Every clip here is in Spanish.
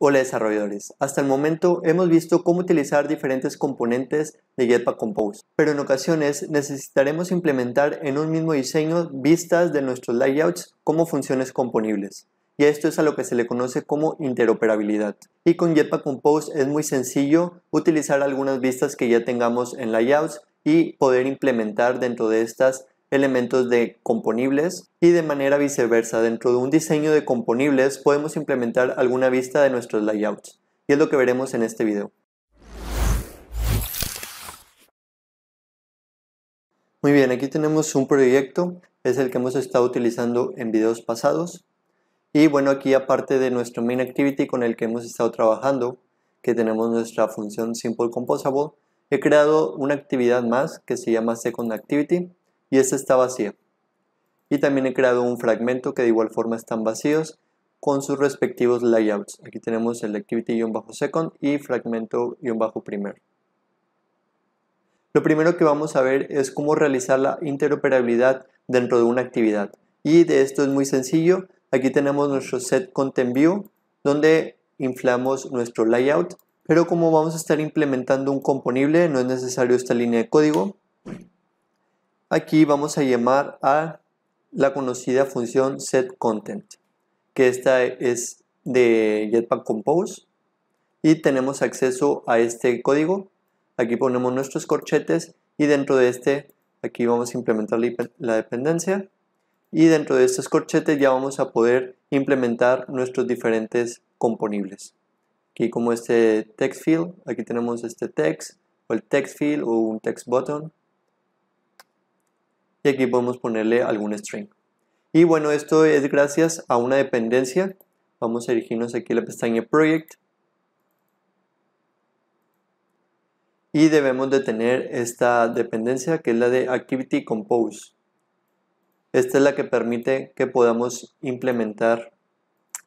Hola desarrolladores, hasta el momento hemos visto cómo utilizar diferentes componentes de Jetpack Compose, pero en ocasiones necesitaremos implementar en un mismo diseño vistas de nuestros layouts como funciones componibles. Y esto es a lo que se le conoce como interoperabilidad. Y con Jetpack Compose es muy sencillo utilizar algunas vistas que ya tengamos en layouts y poder implementar dentro de estas elementos de componibles y de manera viceversa. Dentro de un diseño de componibles podemos implementar alguna vista de nuestros layouts y es lo que veremos en este video. Muy bien, aquí tenemos un proyecto, es el que hemos estado utilizando en videos pasados y bueno, aquí aparte de nuestro main activity con el que hemos estado trabajando, que tenemos nuestra función simple composable, he creado una actividad más que se llama second activity y esta está vacía Y también he creado un fragmento que de igual forma están vacíos con sus respectivos layouts. Aquí tenemos el activity-second y fragmento-primer. bajo Lo primero que vamos a ver es cómo realizar la interoperabilidad dentro de una actividad. Y de esto es muy sencillo. Aquí tenemos nuestro set content view donde inflamos nuestro layout. Pero como vamos a estar implementando un componible, no es necesario esta línea de código. Aquí vamos a llamar a la conocida función setContent, que esta es de Jetpack Compose y tenemos acceso a este código. Aquí ponemos nuestros corchetes y dentro de este, aquí vamos a implementar la dependencia y dentro de estos corchetes ya vamos a poder implementar nuestros diferentes componibles. Aquí como este text field, aquí tenemos este text o el text field o un text button aquí podemos ponerle algún string. Y bueno, esto es gracias a una dependencia. Vamos a dirigirnos aquí a la pestaña Project. Y debemos de tener esta dependencia que es la de Activity Compose. Esta es la que permite que podamos implementar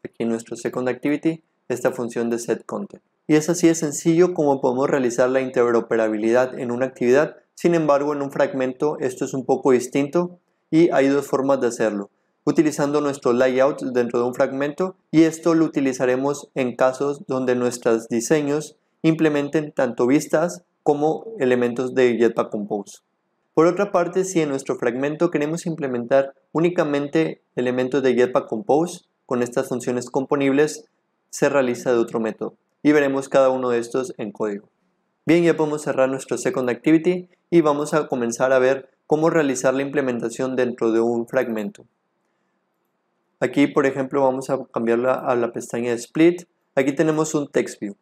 aquí en nuestro Second Activity esta función de set content. Y es así de sencillo como podemos realizar la interoperabilidad en una actividad sin embargo, en un fragmento esto es un poco distinto y hay dos formas de hacerlo. Utilizando nuestro layout dentro de un fragmento y esto lo utilizaremos en casos donde nuestros diseños implementen tanto vistas como elementos de Jetpack Compose. Por otra parte, si en nuestro fragmento queremos implementar únicamente elementos de Jetpack Compose con estas funciones componibles, se realiza de otro método y veremos cada uno de estos en código. Bien, ya podemos cerrar nuestro Second Activity y vamos a comenzar a ver cómo realizar la implementación dentro de un fragmento. Aquí, por ejemplo, vamos a cambiarla a la pestaña de Split. Aquí tenemos un Text View.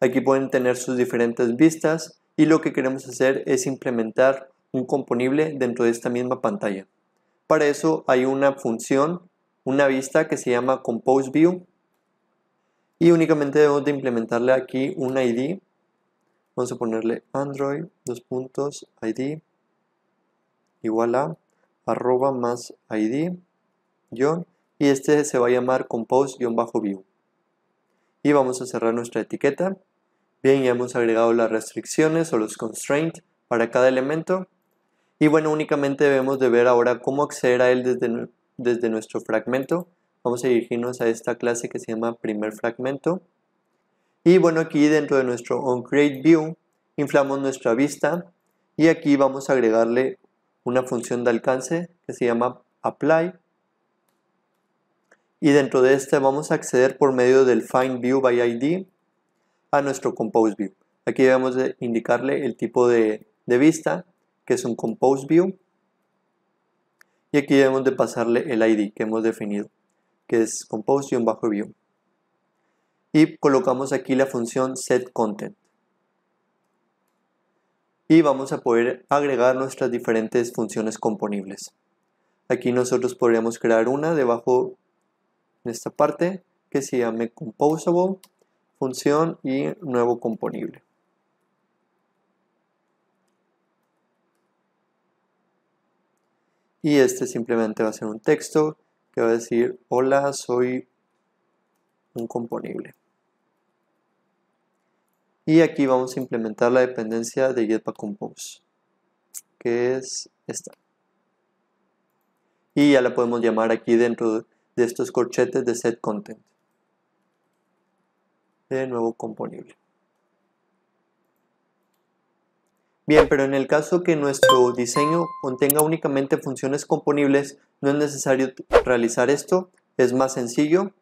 Aquí pueden tener sus diferentes vistas y lo que queremos hacer es implementar un componible dentro de esta misma pantalla. Para eso hay una función, una vista que se llama Compose View y únicamente debemos de implementarle aquí un ID vamos a ponerle android dos puntos id igual a arroba más id y este se va a llamar compose-view y vamos a cerrar nuestra etiqueta bien ya hemos agregado las restricciones o los constraints para cada elemento y bueno únicamente debemos de ver ahora cómo acceder a él desde, desde nuestro fragmento vamos a dirigirnos a esta clase que se llama primer fragmento y bueno, aquí dentro de nuestro onCreateView inflamos nuestra vista y aquí vamos a agregarle una función de alcance que se llama apply. Y dentro de este vamos a acceder por medio del findViewById a nuestro composeView. Aquí debemos de indicarle el tipo de, vista, que es un composeView. Y aquí debemos de pasarle el ID que hemos definido, que es compose-view y colocamos aquí la función setContent. Y vamos a poder agregar nuestras diferentes funciones componibles. Aquí nosotros podríamos crear una debajo en esta parte que se llame composable, función y nuevo componible. Y este simplemente va a ser un texto que va a decir, hola, soy un componible. Y aquí vamos a implementar la dependencia de Compose que es esta. Y ya la podemos llamar aquí dentro de estos corchetes de setContent. De nuevo componible. Bien, pero en el caso que nuestro diseño contenga únicamente funciones componibles, no es necesario realizar esto, es más sencillo.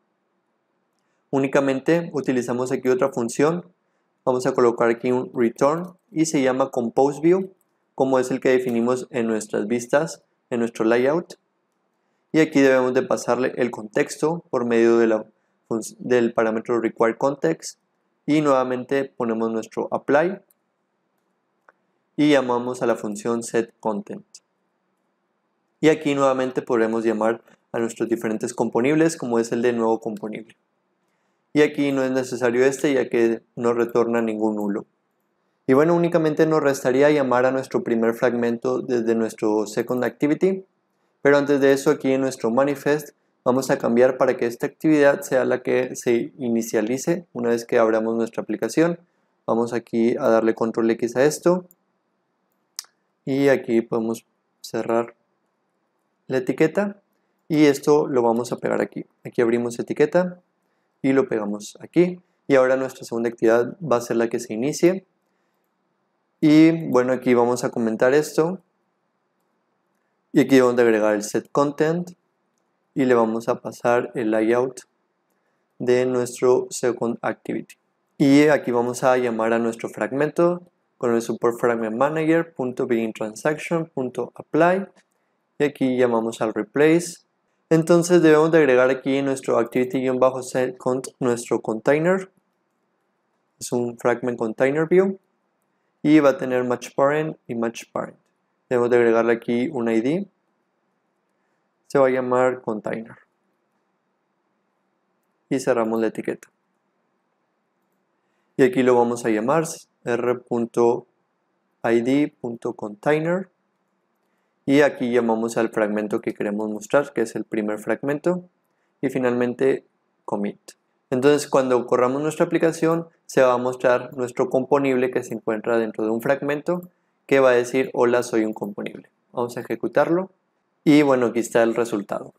Únicamente utilizamos aquí otra función vamos a colocar aquí un return y se llama compose view como es el que definimos en nuestras vistas en nuestro layout y aquí debemos de pasarle el contexto por medio de la, del parámetro require context y nuevamente ponemos nuestro apply y llamamos a la función set content y aquí nuevamente podremos llamar a nuestros diferentes componibles como es el de nuevo componible y aquí no es necesario este ya que no retorna ningún nulo. Y bueno, únicamente nos restaría llamar a nuestro primer fragmento desde nuestro second activity, pero antes de eso aquí en nuestro manifest vamos a cambiar para que esta actividad sea la que se inicialice una vez que abramos nuestra aplicación. Vamos aquí a darle control X a esto y aquí podemos cerrar la etiqueta y esto lo vamos a pegar aquí. Aquí abrimos etiqueta y lo pegamos aquí. Y ahora nuestra segunda actividad va a ser la que se inicie. Y bueno, aquí vamos a comentar esto. Y aquí vamos a agregar el set content y le vamos a pasar el layout de nuestro second activity. Y aquí vamos a llamar a nuestro fragmento con el support fragment manager.begintransaction.apply. y aquí llamamos al replace entonces debemos de agregar aquí nuestro activity-set nuestro container. Es un fragment container view. Y va a tener match parent y match parent. Debemos de agregarle aquí un ID. Se va a llamar container. Y cerramos la etiqueta. Y aquí lo vamos a llamar r.id.container y aquí llamamos al fragmento que queremos mostrar, que es el primer fragmento, y finalmente commit. Entonces cuando corramos nuestra aplicación se va a mostrar nuestro componible que se encuentra dentro de un fragmento que va a decir hola soy un componible. Vamos a ejecutarlo y bueno aquí está el resultado.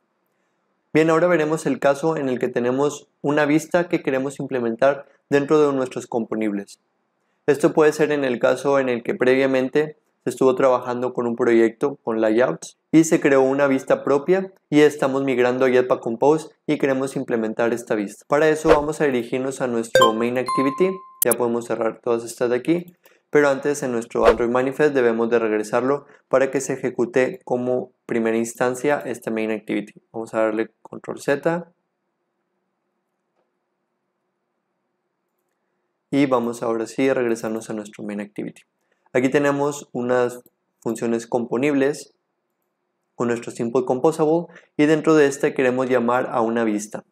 Bien, ahora veremos el caso en el que tenemos una vista que queremos implementar dentro de nuestros componibles. Esto puede ser en el caso en el que previamente se estuvo trabajando con un proyecto con layouts y se creó una vista propia y estamos migrando a Jetpack Compose y queremos implementar esta vista. Para eso vamos a dirigirnos a nuestro main activity, ya podemos cerrar todas estas de aquí, pero antes en nuestro Android Manifest debemos de regresarlo para que se ejecute como primera instancia este main activity. Vamos a darle control Z y vamos ahora sí a regresarnos a nuestro main activity. Aquí tenemos unas funciones componibles con nuestro simple composable y dentro de este queremos llamar a una vista.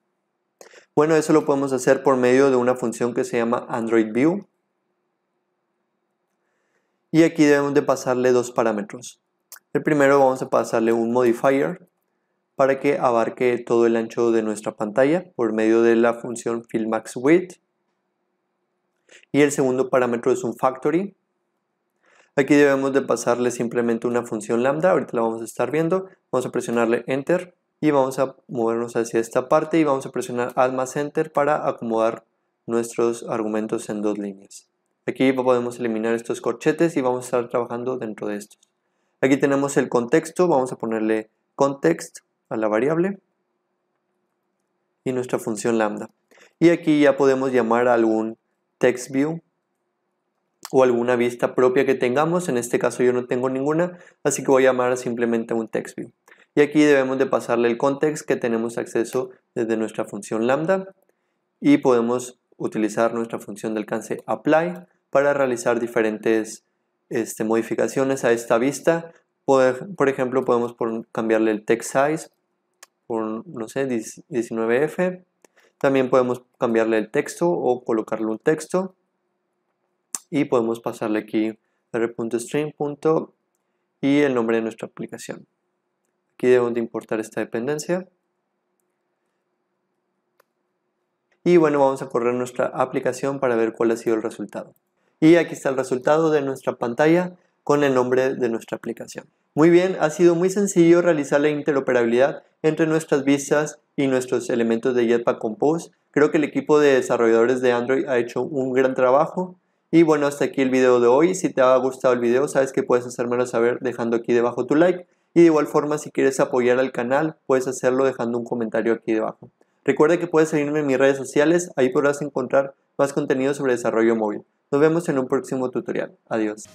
Bueno, eso lo podemos hacer por medio de una función que se llama Android View. Y aquí debemos de pasarle dos parámetros. El primero vamos a pasarle un modifier para que abarque todo el ancho de nuestra pantalla por medio de la función FillMaxWidth. Y el segundo parámetro es un factory Aquí debemos de pasarle simplemente una función lambda, ahorita la vamos a estar viendo. Vamos a presionarle Enter y vamos a movernos hacia esta parte y vamos a presionar Alt más Enter para acomodar nuestros argumentos en dos líneas. Aquí podemos eliminar estos corchetes y vamos a estar trabajando dentro de estos. Aquí tenemos el contexto, vamos a ponerle context a la variable y nuestra función lambda. Y aquí ya podemos llamar a algún text view o alguna vista propia que tengamos. En este caso yo no tengo ninguna, así que voy a llamar simplemente un TextView Y aquí debemos de pasarle el contexto que tenemos acceso desde nuestra función lambda y podemos utilizar nuestra función de alcance apply para realizar diferentes este, modificaciones a esta vista. Por, por ejemplo, podemos por, cambiarle el text size por, no sé, 19F. También podemos cambiarle el texto o colocarle un texto y podemos pasarle aquí r.stream. y el nombre de nuestra aplicación. Aquí debemos de importar esta dependencia. Y bueno, vamos a correr nuestra aplicación para ver cuál ha sido el resultado. Y aquí está el resultado de nuestra pantalla con el nombre de nuestra aplicación. Muy bien, ha sido muy sencillo realizar la interoperabilidad entre nuestras vistas y nuestros elementos de Jetpack Compose. Creo que el equipo de desarrolladores de Android ha hecho un gran trabajo y bueno, hasta aquí el video de hoy. Si te ha gustado el video, sabes que puedes hacérmelo saber dejando aquí debajo tu like. Y de igual forma, si quieres apoyar al canal, puedes hacerlo dejando un comentario aquí debajo. Recuerda que puedes seguirme en mis redes sociales, ahí podrás encontrar más contenido sobre desarrollo móvil. Nos vemos en un próximo tutorial. Adiós.